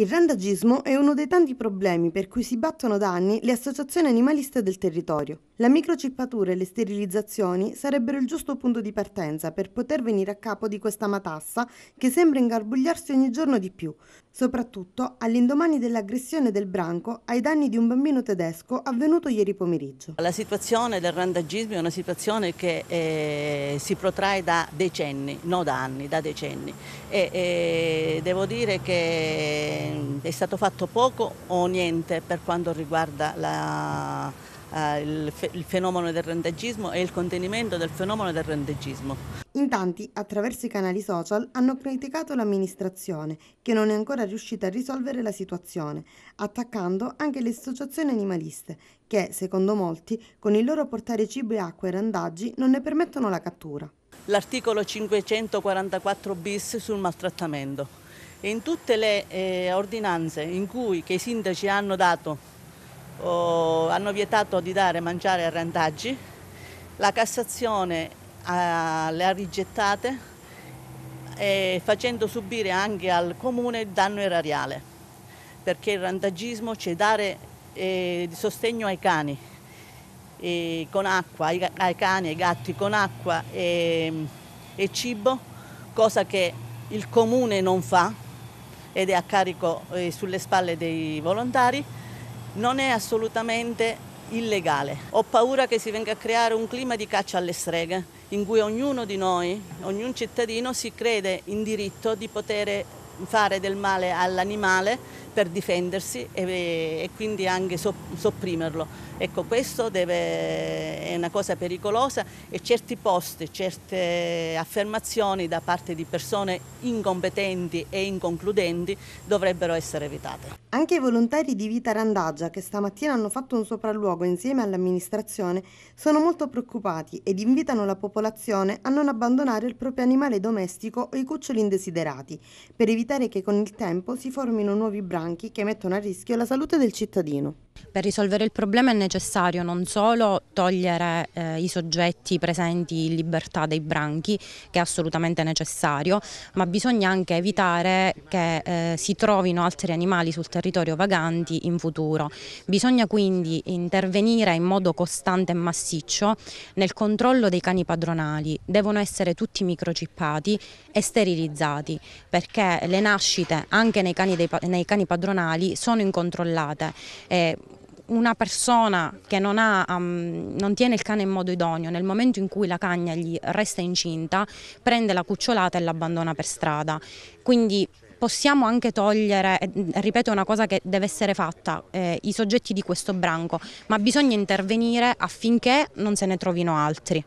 Il randagismo è uno dei tanti problemi per cui si battono da anni le associazioni animaliste del territorio. La microcippatura e le sterilizzazioni sarebbero il giusto punto di partenza per poter venire a capo di questa matassa che sembra ingarbugliarsi ogni giorno di più, soprattutto all'indomani dell'aggressione del branco ai danni di un bambino tedesco avvenuto ieri pomeriggio. La situazione del randagismo è una situazione che eh, si protrae da decenni, non da anni, da decenni e eh, devo dire che eh, è stato fatto poco o niente per quanto riguarda la eh, il, fe- il fenomeno del randagismo e il contenimento del fenomeno del randagismo. In tanti, attraverso i canali social, hanno criticato l'amministrazione, che non è ancora riuscita a risolvere la situazione, attaccando anche le associazioni animaliste, che, secondo molti, con il loro portare cibo e acqua ai randaggi non ne permettono la cattura. L'articolo 544 bis sul maltrattamento. In tutte le eh, ordinanze in cui i sindaci hanno dato oh, hanno vietato di dare mangiare a randaggi, la Cassazione ah, le ha rigettate e facendo subire anche al comune danno erariale, perché il randagismo c'è dare eh, sostegno ai cani, e con acqua, ai, ai, cani, ai gatti con acqua e, e cibo, cosa che il comune non fa ed è a carico eh, sulle spalle dei volontari non è assolutamente illegale. Ho paura che si venga a creare un clima di caccia alle streghe, in cui ognuno di noi, ogni cittadino si crede in diritto di poter fare del male all'animale per difendersi e, e quindi anche sopprimerlo. Ecco, questo deve, è una cosa pericolosa e certi posti, certe affermazioni da parte di persone incompetenti e inconcludenti dovrebbero essere evitate. Anche i volontari di Vita Randaggia che stamattina hanno fatto un sopralluogo insieme all'amministrazione sono molto preoccupati ed invitano la popolazione a non abbandonare il proprio animale domestico o i cuccioli indesiderati per evitare che con il tempo si formino nuovi branchi banchi che mettono a rischio la salute del cittadino. Per risolvere il problema è necessario non solo togliere eh, i soggetti presenti in libertà dei branchi, che è assolutamente necessario, ma bisogna anche evitare che eh, si trovino altri animali sul territorio vaganti in futuro. Bisogna quindi intervenire in modo costante e massiccio nel controllo dei cani padronali. Devono essere tutti microcippati e sterilizzati, perché le nascite anche nei cani, dei, nei cani padronali sono incontrollate. Eh, una persona che non, ha, um, non, tiene il cane in modo idoneo, nel momento in cui la cagna gli resta incinta, prende la cucciolata e l'abbandona per strada. Quindi possiamo anche togliere, eh, ripeto una cosa che deve essere fatta, eh, i soggetti di questo branco, ma bisogna intervenire affinché non se ne trovino altri.